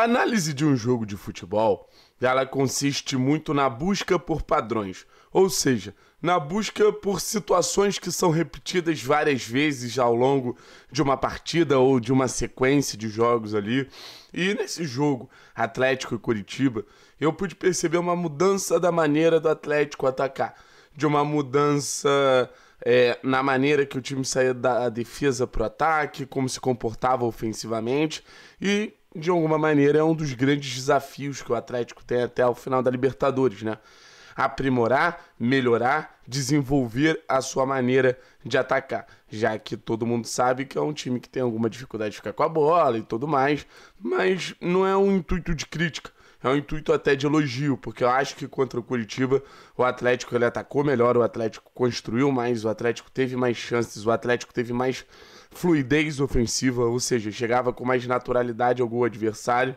A análise de um jogo de futebol, ela consiste muito na busca por padrões, ou seja, na busca por situações que são repetidas várias vezes ao longo de uma partida ou de uma sequência de jogos ali. E nesse jogo, Atlético e Curitiba, eu pude perceber uma mudança da maneira do Atlético atacar, de uma mudança é, na maneira que o time saía da defesa para o ataque, como se comportava ofensivamente e de alguma maneira, é um dos grandes desafios que o Atlético tem até o final da Libertadores, né? Aprimorar, melhorar, desenvolver a sua maneira de atacar, já que todo mundo sabe que é um time que tem alguma dificuldade de ficar com a bola e tudo mais, mas não é um intuito de crítica, é um intuito até de elogio, porque eu acho que contra o Curitiba o Atlético ele atacou melhor, o Atlético construiu mais, o Atlético teve mais chances, o Atlético teve mais fluidez ofensiva, ou seja, chegava com mais naturalidade ao gol adversário.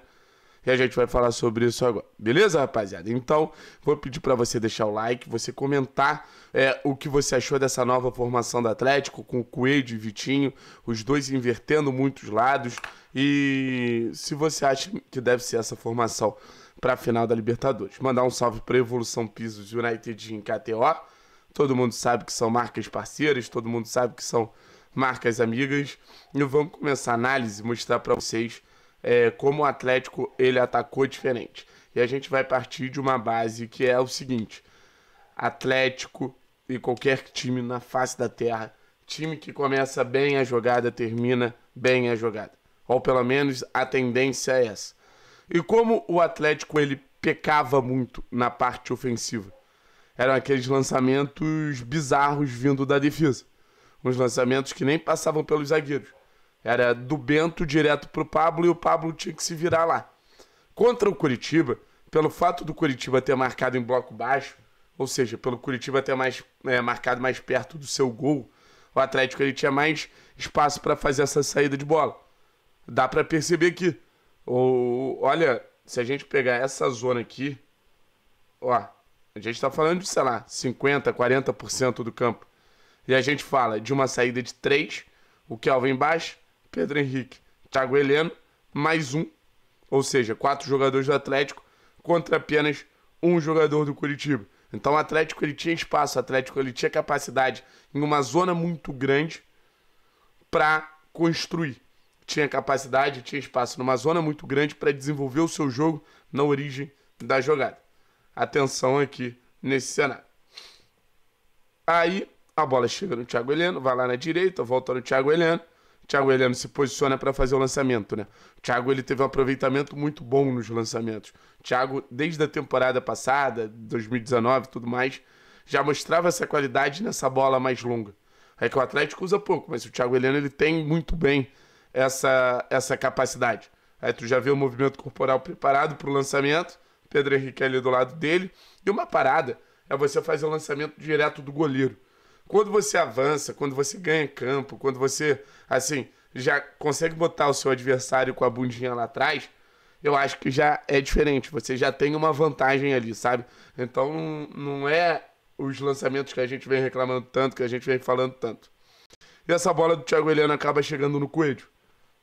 E a gente vai falar sobre isso agora. Beleza, rapaziada? Então, vou pedir para você deixar o like, você comentar é, o que você achou dessa nova formação do Atlético, com o Coelho e Vitinho, os dois invertendo muitos lados. E se você acha que deve ser essa formação para a final da Libertadores. Mandar um salve para Evolução Pisos United em KTO. Todo mundo sabe que são marcas parceiras, todo mundo sabe que são marcas amigas. E vamos começar a análise, mostrar para vocês é, como o Atlético ele atacou diferente. E a gente vai partir de uma base que é o seguinte: Atlético e qualquer time na face da terra, time que começa bem a jogada termina bem a jogada. Ou pelo menos a tendência é essa. E como o Atlético ele pecava muito na parte ofensiva. Eram aqueles lançamentos bizarros vindo da defesa uns lançamentos que nem passavam pelos zagueiros. Era do Bento direto pro Pablo e o Pablo tinha que se virar lá. Contra o Curitiba, pelo fato do Curitiba ter marcado em bloco baixo, ou seja, pelo Curitiba ter mais, é, marcado mais perto do seu gol, o Atlético ele tinha mais espaço para fazer essa saída de bola. Dá para perceber que, ou, olha, se a gente pegar essa zona aqui, ó, a gente está falando de, sei lá, 50%, 40% do campo. E a gente fala de uma saída de três, o Kelvin embaixo, Pedro Henrique, Thiago Heleno, mais um, ou seja, quatro jogadores do Atlético contra apenas um jogador do Curitiba. Então o Atlético ele tinha espaço, o Atlético ele tinha capacidade em uma zona muito grande para construir. Tinha capacidade, tinha espaço numa zona muito grande para desenvolver o seu jogo na origem da jogada. Atenção aqui nesse cenário. Aí a bola chega no Thiago Heleno, vai lá na direita, volta no Thiago Heleno. Thiago Heleno se posiciona para fazer o lançamento, né? O Thiago ele teve um aproveitamento muito bom nos lançamentos. O Thiago, desde a temporada passada, 2019 e tudo mais, já mostrava essa qualidade nessa bola mais longa. É que o Atlético usa pouco, mas o Thiago Heleno ele tem muito bem essa, essa capacidade. Aí tu já vê o movimento corporal preparado para o lançamento, Pedro Henrique ali do lado dele. E uma parada é você fazer o lançamento direto do goleiro. Quando você avança, quando você ganha campo, quando você, assim, já consegue botar o seu adversário com a bundinha lá atrás, eu acho que já é diferente. Você já tem uma vantagem ali, sabe? Então não é os lançamentos que a gente vem reclamando tanto, que a gente vem falando tanto. E essa bola do Thiago Heleno acaba chegando no coelho.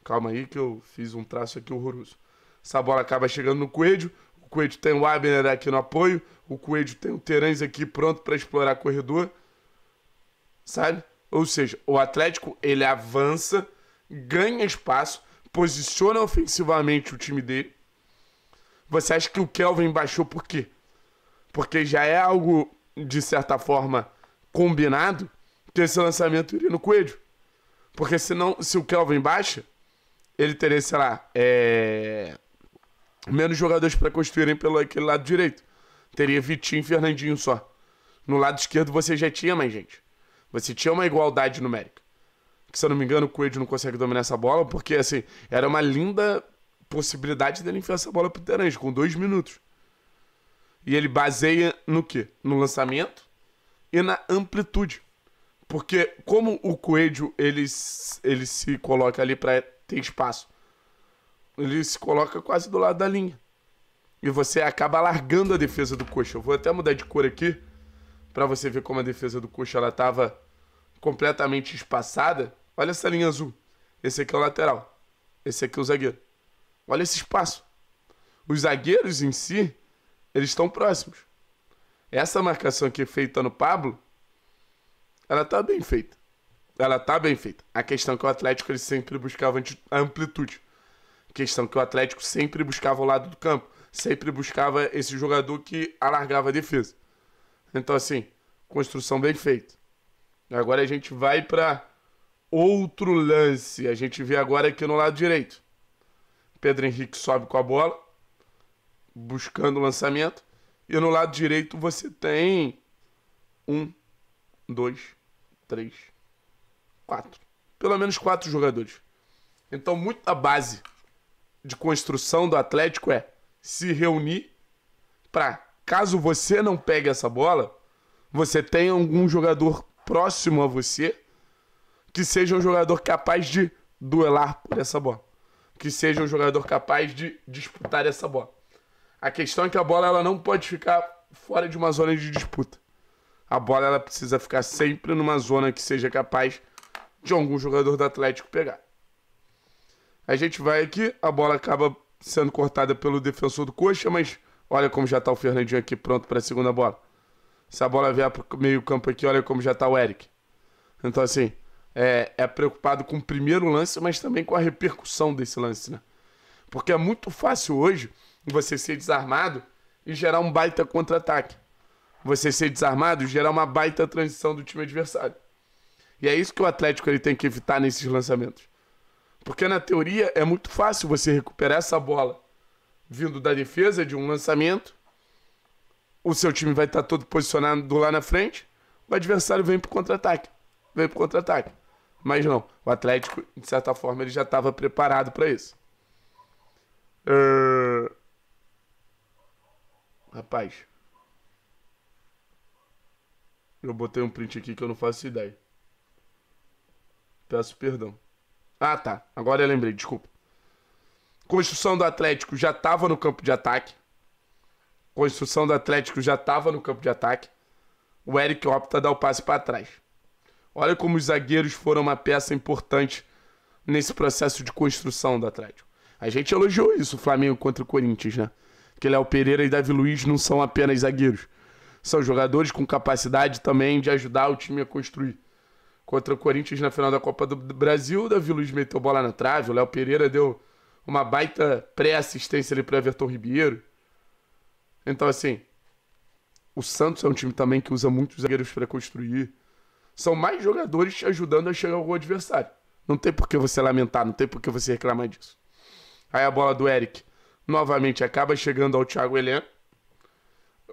Calma aí que eu fiz um traço aqui horroroso. Essa bola acaba chegando no coelho. O coelho tem o Abner aqui no apoio. O coelho tem o Terãs aqui pronto para explorar corredor sabe? Ou seja, o Atlético ele avança, ganha espaço, posiciona ofensivamente o time dele. Você acha que o Kelvin baixou por quê? Porque já é algo, de certa forma, combinado que esse lançamento iria no Coelho. Porque senão, se o Kelvin baixa, ele teria, sei lá, é... menos jogadores para construírem pelo aquele lado direito. Teria Vitinho e Fernandinho só. No lado esquerdo você já tinha mais gente. Você tinha uma igualdade numérica. Que, se eu não me engano, o Coelho não consegue dominar essa bola, porque, assim, era uma linda possibilidade dele enfiar essa bola pro Terence com dois minutos. E ele baseia no quê? No lançamento e na amplitude. Porque como o Coelho, ele, ele se coloca ali para ter espaço. Ele se coloca quase do lado da linha. E você acaba largando a defesa do coxa. Eu vou até mudar de cor aqui para você ver como a defesa do Coxa ela estava completamente espaçada. Olha essa linha azul. Esse aqui é o lateral. Esse aqui é o zagueiro. Olha esse espaço. Os zagueiros em si, eles estão próximos. Essa marcação aqui feita no Pablo, ela tá bem feita. Ela tá bem feita. A questão é que o Atlético ele sempre buscava amplitude. A questão é que o Atlético sempre buscava o lado do campo, sempre buscava esse jogador que alargava a defesa. Então, assim, construção bem feita. Agora a gente vai para outro lance. A gente vê agora aqui no lado direito. Pedro Henrique sobe com a bola, buscando o lançamento. E no lado direito você tem um, dois, três, quatro. Pelo menos quatro jogadores. Então, muito a base de construção do Atlético é se reunir para caso você não pegue essa bola, você tenha algum jogador próximo a você que seja um jogador capaz de duelar por essa bola, que seja um jogador capaz de disputar essa bola. A questão é que a bola ela não pode ficar fora de uma zona de disputa. A bola ela precisa ficar sempre numa zona que seja capaz de algum jogador do Atlético pegar. A gente vai aqui, a bola acaba sendo cortada pelo defensor do Coxa, mas Olha como já tá o Fernandinho aqui pronto para a segunda bola. Se a bola vier pro meio campo aqui, olha como já tá o Eric. Então, assim, é, é preocupado com o primeiro lance, mas também com a repercussão desse lance, né? Porque é muito fácil hoje você ser desarmado e gerar um baita contra-ataque. Você ser desarmado e gerar uma baita transição do time adversário. E é isso que o Atlético ele tem que evitar nesses lançamentos. Porque na teoria é muito fácil você recuperar essa bola vindo da defesa de um lançamento. O seu time vai estar todo posicionado lá na frente. O adversário vem para contra-ataque. Vem para contra-ataque. Mas não, o Atlético, de certa forma, ele já estava preparado para isso. Ah, rapaz. Eu botei um print aqui que eu não faço ideia. Peço perdão. Ah, tá. Agora eu lembrei, desculpa. Construção do Atlético já estava no campo de ataque. Construção do Atlético já estava no campo de ataque. O Eric opta dar o passe para trás. Olha como os zagueiros foram uma peça importante nesse processo de construção do Atlético. A gente elogiou isso, o Flamengo contra o Corinthians, né? Que Léo Pereira e Davi Luiz não são apenas zagueiros. São jogadores com capacidade também de ajudar o time a construir. Contra o Corinthians na final da Copa do Brasil, o Davi Luiz meteu bola na trave, o Léo Pereira deu uma baita pré-assistência ali para Everton Ribeiro. Então, assim, o Santos é um time também que usa muitos zagueiros para construir. São mais jogadores te ajudando a chegar ao adversário. Não tem por que você lamentar, não tem por que você reclamar disso. Aí a bola do Eric novamente acaba chegando ao Thiago Heleno.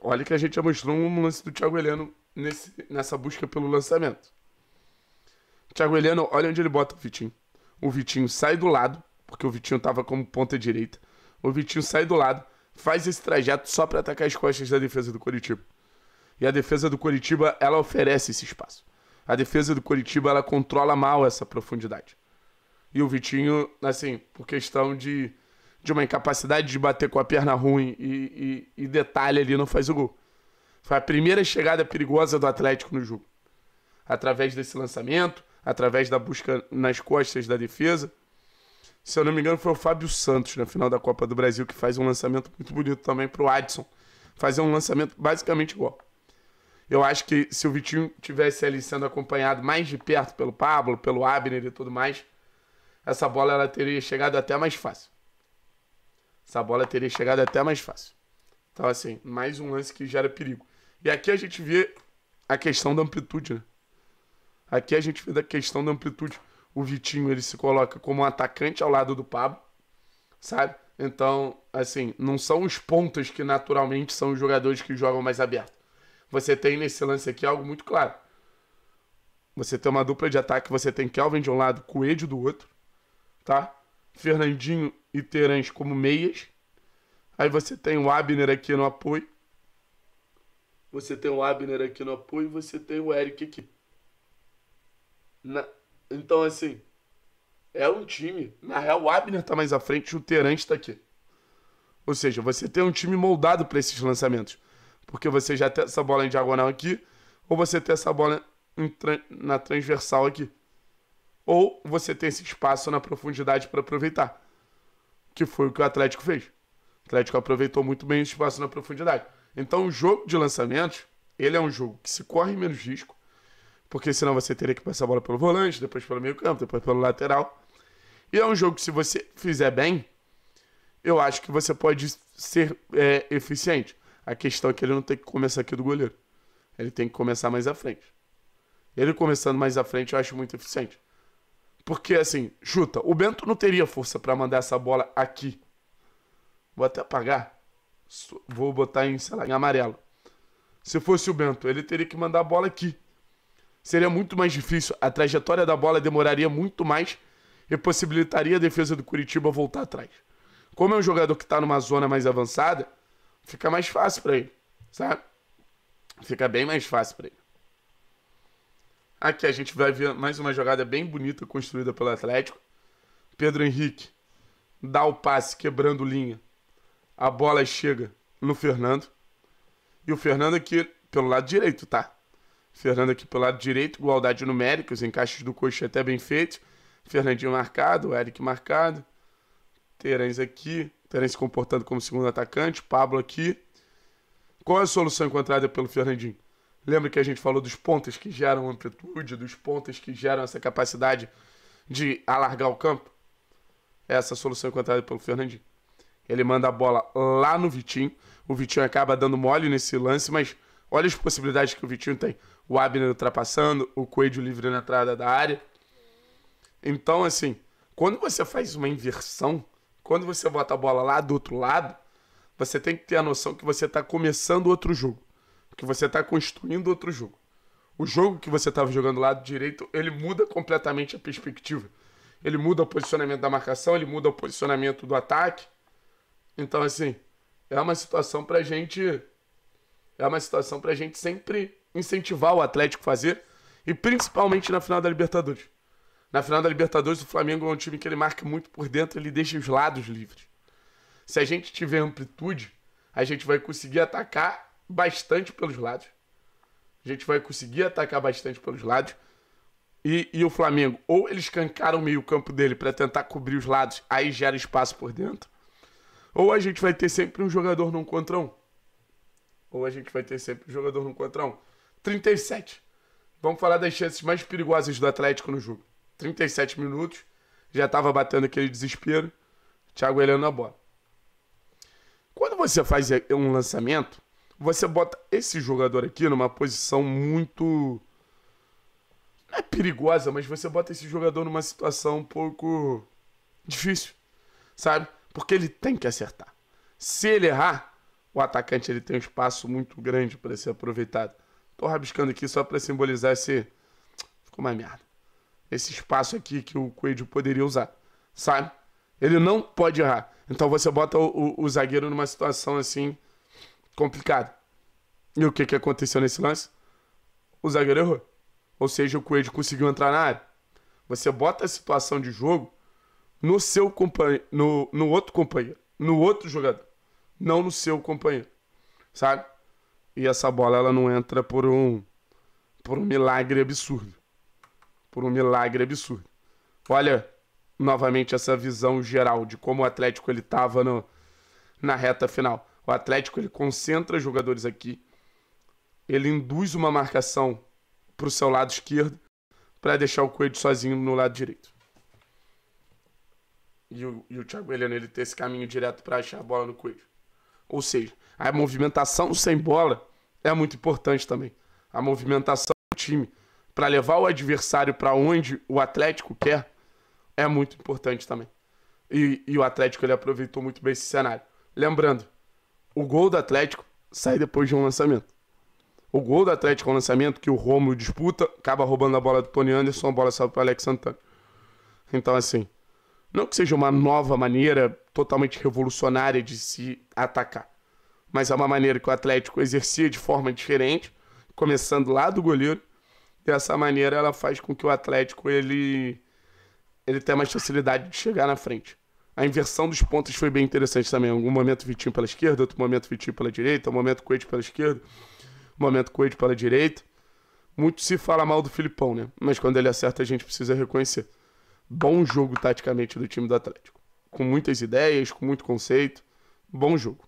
Olha que a gente já mostrou um lance do Thiago Heleno nesse, nessa busca pelo lançamento. Thiago Heleno, olha onde ele bota o Vitinho. O Vitinho sai do lado, porque o Vitinho tava como ponta direita. O Vitinho sai do lado, faz esse trajeto só para atacar as costas da defesa do Coritiba. E a defesa do Coritiba, ela oferece esse espaço. A defesa do Coritiba, ela controla mal essa profundidade. E o Vitinho, assim, por questão de, de uma incapacidade de bater com a perna ruim e, e, e detalhe ali, não faz o gol. Foi a primeira chegada perigosa do Atlético no jogo. Através desse lançamento, através da busca nas costas da defesa. Se eu não me engano, foi o Fábio Santos na final da Copa do Brasil que faz um lançamento muito bonito também pro Adson. Fazer um lançamento basicamente igual. Eu acho que se o Vitinho tivesse ali sendo acompanhado mais de perto pelo Pablo, pelo Abner e tudo mais, essa bola ela teria chegado até mais fácil. Essa bola teria chegado até mais fácil. Então, assim, mais um lance que gera perigo. E aqui a gente vê a questão da amplitude, né? Aqui a gente vê a questão da amplitude o Vitinho ele se coloca como um atacante ao lado do Pablo, sabe? Então, assim, não são os pontas que naturalmente são os jogadores que jogam mais aberto. Você tem nesse lance aqui algo muito claro. Você tem uma dupla de ataque, você tem Kelvin de um lado, Coelho do outro, tá? Fernandinho e Terãs como meias. Aí você tem o Abner aqui no apoio. Você tem o Abner aqui no apoio, e você tem o Eric aqui. Na, então, assim, é um time. Na real, o Abner tá mais à frente o Terence tá aqui. Ou seja, você tem um time moldado para esses lançamentos. Porque você já tem essa bola em diagonal aqui, ou você tem essa bola tra na transversal aqui. Ou você tem esse espaço na profundidade para aproveitar. Que foi o que o Atlético fez. O Atlético aproveitou muito bem o espaço na profundidade. Então, o jogo de lançamentos, ele é um jogo que se corre menos risco, porque senão você teria que passar a bola pelo volante, depois pelo meio campo, depois pelo lateral. E é um jogo que, se você fizer bem, eu acho que você pode ser é, eficiente. A questão é que ele não tem que começar aqui do goleiro. Ele tem que começar mais à frente. Ele começando mais à frente, eu acho muito eficiente. Porque, assim, chuta, o Bento não teria força para mandar essa bola aqui. Vou até apagar. Vou botar em, sei lá, em amarelo. Se fosse o Bento, ele teria que mandar a bola aqui seria muito mais difícil. A trajetória da bola demoraria muito mais e possibilitaria a defesa do Curitiba voltar atrás. Como é um jogador que está numa zona mais avançada, fica mais fácil para ele, sabe? Fica bem mais fácil para ele. Aqui a gente vai ver mais uma jogada bem bonita construída pelo Atlético. Pedro Henrique dá o passe quebrando linha. A bola chega no Fernando. E o Fernando aqui pelo lado direito, tá? Fernando aqui pelo lado direito, igualdade numérica, os encaixes do coxa até bem feitos. Fernandinho marcado, Eric marcado. Terence aqui, Terence se comportando como segundo atacante, Pablo aqui. Qual é a solução encontrada pelo Fernandinho? Lembra que a gente falou dos pontas que geram amplitude, dos pontas que geram essa capacidade de alargar o campo? Essa é a solução encontrada pelo Fernandinho. Ele manda a bola lá no Vitinho. O Vitinho acaba dando mole nesse lance, mas olha as possibilidades que o Vitinho tem o Abner ultrapassando, o Coelho livre na entrada da área. Então, assim, quando você faz uma inversão, quando você bota a bola lá do outro lado, você tem que ter a noção que você está começando outro jogo, que você está construindo outro jogo. O jogo que você estava jogando lado direito, ele muda completamente a perspectiva. Ele muda o posicionamento da marcação, ele muda o posicionamento do ataque. Então, assim, é uma situação a gente. É uma situação a gente sempre incentivar o Atlético a fazer, e principalmente na final da Libertadores. Na final da Libertadores, o Flamengo é um time que ele marca muito por dentro, ele deixa os lados livres. Se a gente tiver amplitude, a gente vai conseguir atacar bastante pelos lados. A gente vai conseguir atacar bastante pelos lados. E, e o Flamengo, ou eles cancaram o meio-campo dele para tentar cobrir os lados, aí gera espaço por dentro. Ou a gente vai ter sempre um jogador num contra um. Ou a gente vai ter sempre um jogador num contra um. 37. Vamos falar das chances mais perigosas do Atlético no jogo. 37 minutos, já estava batendo aquele desespero. Thiago olhando na bola. Quando você faz um lançamento, você bota esse jogador aqui numa posição muito. Não é perigosa, mas você bota esse jogador numa situação um pouco difícil, sabe? Porque ele tem que acertar. Se ele errar, o atacante ele tem um espaço muito grande para ser aproveitado. Tô rabiscando aqui só para simbolizar esse. Ficou uma merda. Esse espaço aqui que o Coelho poderia usar, sabe? Ele não pode errar. Então você bota o, o, o zagueiro numa situação assim complicada. E o que, que aconteceu nesse lance? O zagueiro errou. Ou seja, o Coelho conseguiu entrar na área. Você bota a situação de jogo no seu companheiro, no, no outro companheiro, no outro jogador, não no seu companheiro, sabe? e essa bola ela não entra por um por um milagre absurdo. Por um milagre absurdo. Olha novamente essa visão geral de como o Atlético ele tava no, na reta final. O Atlético ele concentra jogadores aqui. Ele induz uma marcação para o seu lado esquerdo para deixar o Coelho sozinho no lado direito. E o, e o Thiago Heleno ele ter esse caminho direto para achar a bola no Coelho. Ou seja, a movimentação sem bola é muito importante também. A movimentação do time para levar o adversário para onde o Atlético quer é muito importante também. E, e, o Atlético ele aproveitou muito bem esse cenário. Lembrando, o gol do Atlético sai depois de um lançamento. O gol do Atlético é um lançamento que o Romulo disputa, acaba roubando a bola do Tony Anderson, a bola sai para Alex Santana. Então, assim, não que seja uma nova maneira totalmente revolucionária de se atacar, mas é uma maneira que o Atlético exercia de forma diferente, começando lá do goleiro. Dessa maneira, ela faz com que o Atlético ele, ele tenha mais facilidade de chegar na frente. A inversão dos pontos foi bem interessante também. Um momento Vitinho pela esquerda, outro momento Vitinho pela direita, um momento Coelho pela esquerda, um momento Coelho pela direita. Muito se fala mal do Filipão, né? Mas quando ele acerta, a gente precisa reconhecer. Bom jogo taticamente do time do Atlético. Com muitas ideias, com muito conceito. Bom jogo.